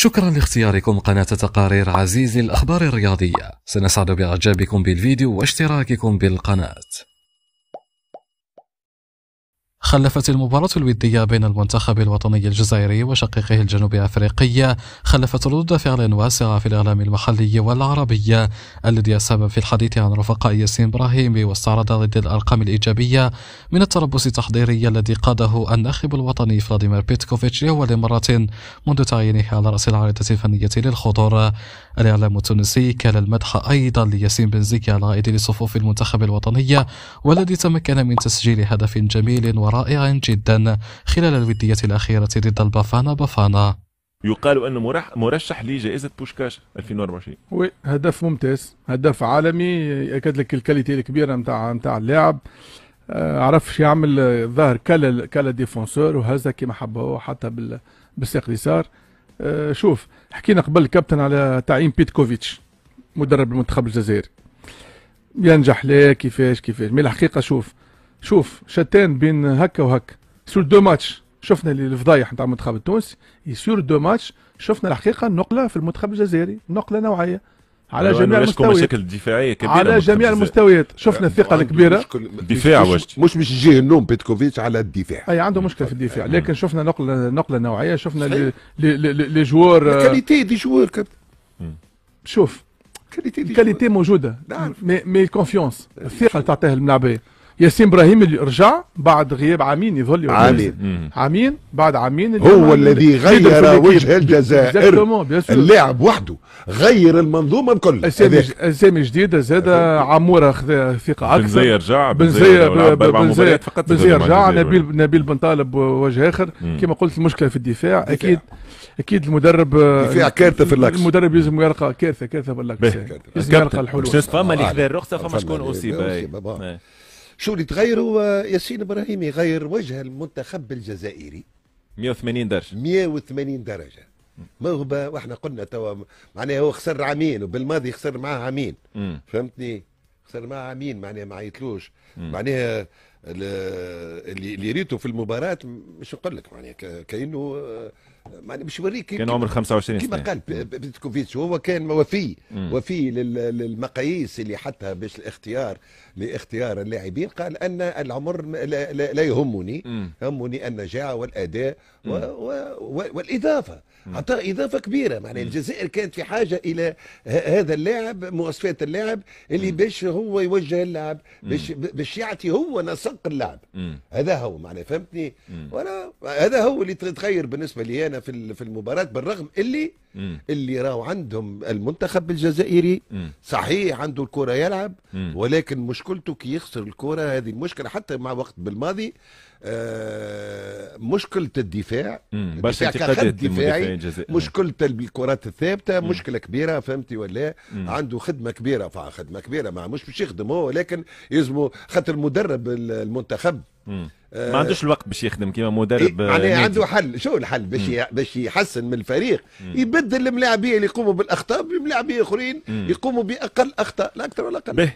شكرا لاختياركم قناة تقارير عزيزي الأخبار الرياضية سنسعد بإعجابكم بالفيديو واشتراككم بالقناة خلفت المباراة الودية بين المنتخب الوطني الجزائري وشقيقه الجنوب أفريقي خلفت ردود فعل واسعة في الإعلام المحلي والعربي الذي أسهم في الحديث عن رفقاء ياسين إبراهيم واستعرض ضد الأرقام الإيجابية من التربص التحضيري الذي قاده الناخب الوطني فلاديمير بيتكوفيتش لأول مرة منذ تعيينه على رأس العارضة الفنية للحضور الإعلام التونسي كان المدح أيضا لياسين بنزيكي العائد لصفوف المنتخب الوطني والذي تمكن من تسجيل هدف جميل وراء رائع جدا خلال الودية الأخيرة ضد البافانا بافانا يقال انه مرشح لجائزه بوشكاش 2024 وي هدف ممتاز هدف عالمي ياكد لك الكاليتي الكبيره نتاع نتاع اللاعب آه، عرفش يعمل ظهر كلا كلا ديفونسور وهزها كيما حب هو حتى بال بالساق اليسار آه، شوف حكينا قبل الكابتن على تعيين بيتكوفيتش مدرب المنتخب الجزائري ينجح ليه كيفاش كيفاش مي الحقيقه شوف شوف شتان بين هكا وهكا سور دو ماتش شفنا الفضايح نتاع المنتخب التونسي سور دو ماتش شفنا الحقيقه نقله في المنتخب الجزائري نقله نوعيه على أيوة، جميع المستويات مشاكل دفاعيه كبيره على جميع المستويات شفنا يعني الثقه الكبيره الدفاع واش مش مش جه النوم بيتكوفيتش على الدفاع اي عنده مشكله في الدفاع أيوة. لكن شفنا نقله نقله نوعيه شفنا لي جوار آه، كاليتي دي جوار شوف كاليتي موجوده مي مي الكونفيونس الثقه اللي تعطيها الملاعبيه ياسين ابراهيم اللي رجع بعد غياب عامين يظل عامين عامين بعد عامين هو الذي غير وجه الجزائر اللاعب وحده غير المنظومه الكل اسامي اسامي جديده زاد عموره خذا ثقه اكثر بنزي رجع بنزي بنزي بنزي رجع نبيل نبيل بن طالب وجه اخر كما قلت المشكله في الدفاع اكيد اكيد المدرب دفاع كارثه في اللاكس المدرب يلزم يلقى كارثه كارثه في اللاكس لازم يلقى الحلول فما اللي خذا الرخصه فما شكون اصيب شو اللي هو آه، ياسين ابراهيم يغير وجه المنتخب الجزائري 180 درجه 180 درجه ما هو واحنا قلنا توا معناها هو خسر عامين وبالماضي خسر معاه عامين فهمتني خسر معاه عامين معناها ما عيطلوش معناها اللي ريته في المباراه مش نقول لك معناها كانه آه، معناها مش يوريك كان عمره 25 سنه كما قال بيتكوفيتش هو كان وفي وفي للمقاييس اللي حطها باش الاختيار لاختيار اللاعبين قال ان العمر لا, لا يهمني النجاعه والاداء و و والاضافه عطى اضافه كبيره معناها الجزائر كانت في حاجه الى هذا اللاعب مواصفات اللاعب اللي باش هو يوجه اللاعب باش باش يعطي هو نصائح سق اللعب هذا هو معناه فهمتني وانا هذا هو اللي تخير بالنسبه لي انا في في المباراه بالرغم اللي مم. اللي راهو عندهم المنتخب الجزائري مم. صحيح عنده الكره يلعب مم. ولكن مشكلته كي يخسر الكره هذه المشكله حتى مع وقت بالماضي آه مشكله الدفاع بس دفاعي مشكله الكرات الثابته مم. مشكله كبيره فهمتي ولا مم. عنده خدمه كبيره خدمه كبيره مع مش باش يخدم هو ولكن يلزمه خاطر مدرب المنتخب مم. آه، ما عندوش الوقت باش يخدم كيما مدرب إيه، يعني إيه عنده حل شو الحل باش باش يحسن من الفريق مم. يبدل الملاعبيه اللي يقوموا بالاخطاء بملاعبيه اخرين مم. يقوموا باقل اخطاء لا اكثر ولا اقل